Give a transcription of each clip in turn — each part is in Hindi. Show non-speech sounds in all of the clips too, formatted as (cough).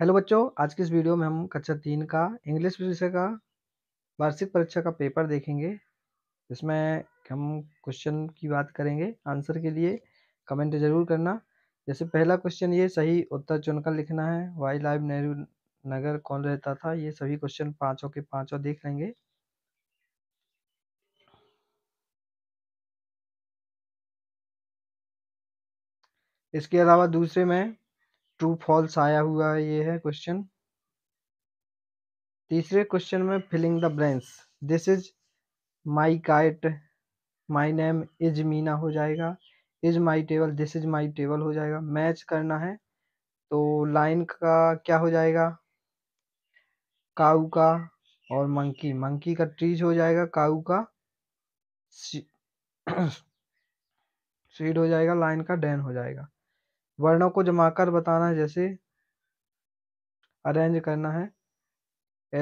हेलो बच्चों आज के इस वीडियो में हम कक्षा तीन का इंग्लिश विषय का वार्षिक परीक्षा का पेपर देखेंगे इसमें हम क्वेश्चन की बात करेंगे आंसर के लिए कमेंट जरूर करना जैसे पहला क्वेश्चन ये सही उत्तर चुनकर लिखना है वाई लाइव नेहरू नगर कौन रहता था ये सभी क्वेश्चन पाँचों के पाँचों देख लेंगे इसके अलावा दूसरे में ट्रू फॉल्स आया हुआ है ये है क्वेश्चन तीसरे क्वेश्चन में filling the blanks this is my kite my name is Meena हो जाएगा is my table this is my table हो जाएगा मैच करना है तो लाइन का क्या हो जाएगा काऊ का और मंकी मंकी का ट्रीज हो जाएगा काऊ का सीड (coughs) हो जाएगा लाइन का डैन हो जाएगा वर्णों को जमाकर बताना जैसे अरेंज करना है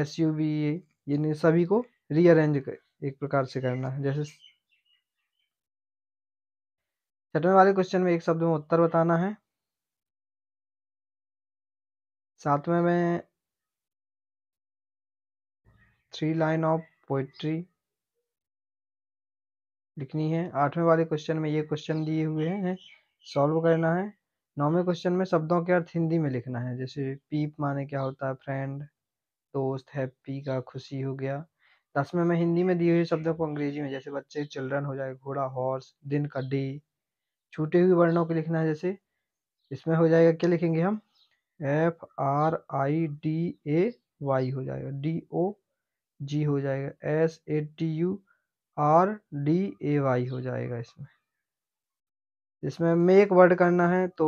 एस यू बी ए इन सभी को रीअरेंज कर एक प्रकार से करना है जैसे छठवें वाले क्वेश्चन में एक शब्द में उत्तर बताना है सातवें में थ्री लाइन ऑफ पोइट्री लिखनी है आठवें वाले क्वेश्चन में ये क्वेश्चन दिए हुए हैं सॉल्व करना है नौवें क्वेश्चन में शब्दों के अर्थ हिंदी में लिखना है जैसे पीप माने क्या होता है फ्रेंड दोस्त हैप्पी का खुशी हो गया दसवें में हिंदी में दिए हुए शब्दों को अंग्रेजी में जैसे बच्चे चिल्ड्रन हो जाए घोड़ा हॉर्स दिन का डे छूटे हुए वर्णों को लिखना है जैसे इसमें हो जाएगा क्या लिखेंगे हम F R I D A Y हो जाएगा डी ओ जी हो जाएगा S A T U R D A Y हो जाएगा इसमें इसमें मेक वर्ड करना है तो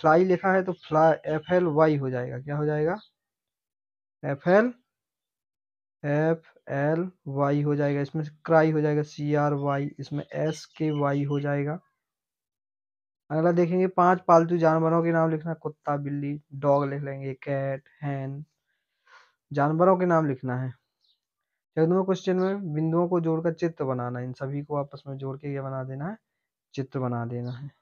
फ्लाई लिखा है तो फ्लाई एफ एल वाई हो जाएगा क्या हो जाएगा F L F L Y हो जाएगा इसमें क्राई हो जाएगा सी आर वाई इसमें एस के वाई हो जाएगा अगला देखेंगे पांच पालतू जानवरों के नाम लिखना कुत्ता बिल्ली डॉग लिख लेंगे कैट हैन जानवरों के नाम लिखना है चौदहवा क्वेश्चन में बिंदुओं को जोड़कर चित्र बनाना इन सभी को आपस में जोड़ के ये बना देना है चित्र बना देना है